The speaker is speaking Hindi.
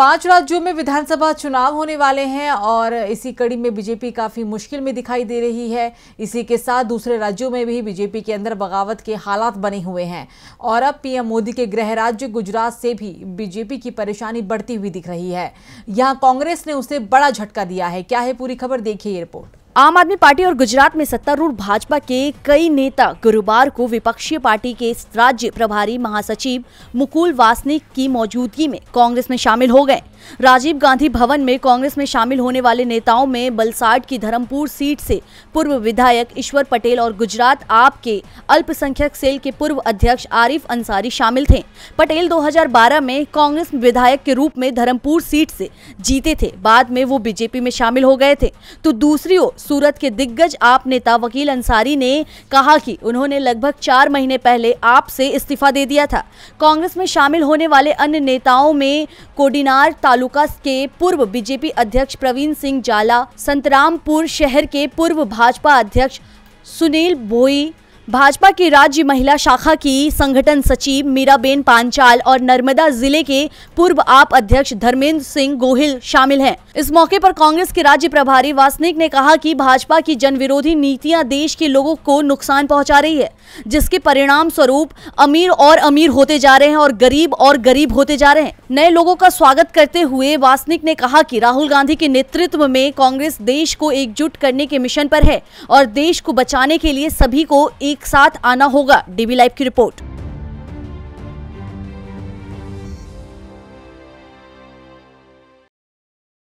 पांच राज्यों में विधानसभा चुनाव होने वाले हैं और इसी कड़ी में बीजेपी काफ़ी मुश्किल में दिखाई दे रही है इसी के साथ दूसरे राज्यों में भी बीजेपी के अंदर बगावत के हालात बने हुए हैं और अब पीएम मोदी के गृह राज्य गुजरात से भी बीजेपी की परेशानी बढ़ती हुई दिख रही है यहाँ कांग्रेस ने उसे बड़ा झटका दिया है क्या है पूरी खबर देखिए ये रिपोर्ट आम आदमी पार्टी और गुजरात में सत्तारूढ़ भाजपा के कई नेता गुरुवार को विपक्षी पार्टी के राज्य प्रभारी महासचिव मुकुल वासनिक की मौजूदगी में कांग्रेस में शामिल हो गए राजीव गांधी भवन में कांग्रेस में शामिल होने वाले नेताओं में बलसाड की धर्मपुर सीट से पूर्व विधायक ईश्वर पटेल और गुजरात आप के अल्पसंख्यक सेल के पूर्व अध्यक्ष आरिफ अंसारी शामिल थे पटेल दो में कांग्रेस विधायक के रूप में धर्मपुर सीट से जीते थे बाद में वो बीजेपी में शामिल हो गए थे तो दूसरी ओर सूरत के दिग्गज आप नेता वकील अंसारी ने कहा कि उन्होंने लगभग चार महीने पहले आप से इस्तीफा दे दिया था कांग्रेस में शामिल होने वाले अन्य नेताओं में कोडिनार तालुका के पूर्व बीजेपी अध्यक्ष प्रवीण सिंह जाला संतरामपुर शहर के पूर्व भाजपा अध्यक्ष सुनील भोई भाजपा की राज्य महिला शाखा की संगठन सचिव मीराबेन पांचाल और नर्मदा जिले के पूर्व आप अध्यक्ष धर्मेंद्र सिंह गोहिल शामिल हैं। इस मौके पर कांग्रेस के राज्य प्रभारी वासनिक ने कहा कि भाजपा की जनविरोधी नीतियां देश के लोगों को नुकसान पहुंचा रही है जिसके परिणाम स्वरूप अमीर और अमीर होते जा रहे हैं और गरीब और गरीब होते जा रहे हैं नए लोगों का स्वागत करते हुए वासनिक ने कहा की राहुल गांधी के नेतृत्व में कांग्रेस देश को एकजुट करने के मिशन पर है और देश को बचाने के लिए सभी को एक एक साथ आना होगा डीबी लाइव की रिपोर्ट